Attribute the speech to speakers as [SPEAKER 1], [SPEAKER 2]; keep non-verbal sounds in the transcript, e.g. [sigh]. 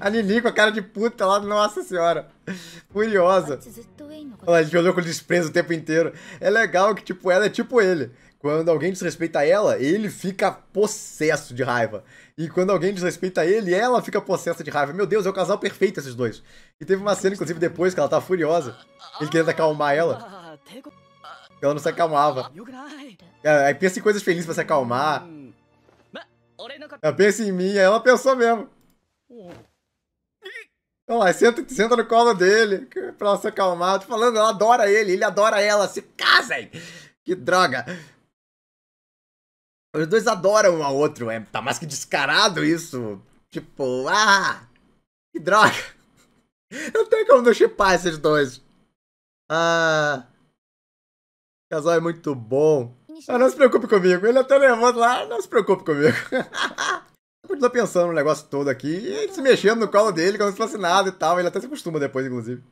[SPEAKER 1] A Lili com a cara de puta lá, nossa senhora. Furiosa. a gente olhou com desprezo o tempo inteiro. É legal que, tipo, ela é tipo ele. Quando alguém desrespeita ela, ele fica possesso de raiva. E quando alguém desrespeita ele, ela fica possessa de raiva. Meu Deus, é o casal perfeito esses dois. E teve uma cena, inclusive, depois que ela tava tá furiosa. Ele querendo acalmar ela. Ela não se acalmava. É, aí pensa em coisas felizes pra se acalmar. Hum. pensa em mim, aí é ela pensou mesmo. Olha lá, senta, senta no colo dele pra ela se acalmar. Tô
[SPEAKER 2] falando, ela adora ele, ele adora ela. Se casem! Que droga! Os dois adoram um ao outro. É, tá mais que descarado isso. Tipo, ah! Que droga! Não tem como não chipar esses dois.
[SPEAKER 1] Ah. O casal é muito bom. Ah, não se preocupe comigo. Ele é até levou lá, não se preocupe comigo. [laughs] continua tá pensando no negócio todo aqui e se mexendo no colo dele como se fosse nada e tal. Ele até se acostuma depois, inclusive.